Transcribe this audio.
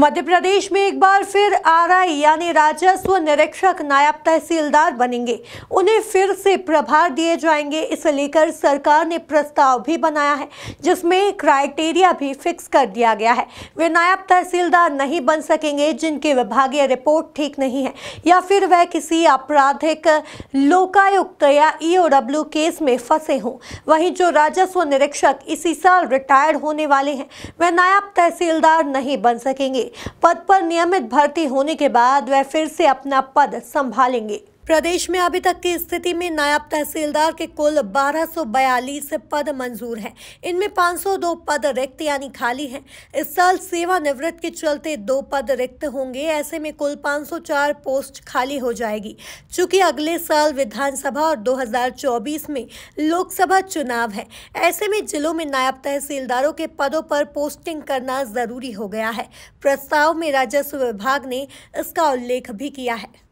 मध्य प्रदेश में एक बार फिर आरआई यानी राजस्व निरीक्षक नायब तहसीलदार बनेंगे उन्हें फिर से प्रभार दिए जाएंगे इसे लेकर सरकार ने प्रस्ताव भी बनाया है जिसमें क्राइटेरिया भी फिक्स कर दिया गया है वे नायब तहसीलदार नहीं बन सकेंगे जिनके विभागीय रिपोर्ट ठीक नहीं है या फिर वह किसी आपराधिक लोकायुक्त या ई केस में फंसे हों वहीं जो राजस्व निरीक्षक इसी साल रिटायर्ड होने वाले हैं वह नायब तहसीलदार नहीं बन सकेंगे पद पर नियमित भर्ती होने के बाद वह फिर से अपना पद संभालेंगे प्रदेश में अभी तक की स्थिति में नायब तहसीलदार के कुल 1242 पद मंजूर हैं इनमें 502 पद रिक्त यानी खाली हैं इस साल सेवानिवृत्त के चलते दो पद रिक्त होंगे ऐसे में कुल 504 पोस्ट खाली हो जाएगी चूंकि अगले साल विधानसभा और 2024 में लोकसभा चुनाव है ऐसे में जिलों में नायब तहसीलदारों के पदों पर पोस्टिंग करना जरूरी हो गया है प्रस्ताव में राजस्व विभाग ने इसका उल्लेख भी किया है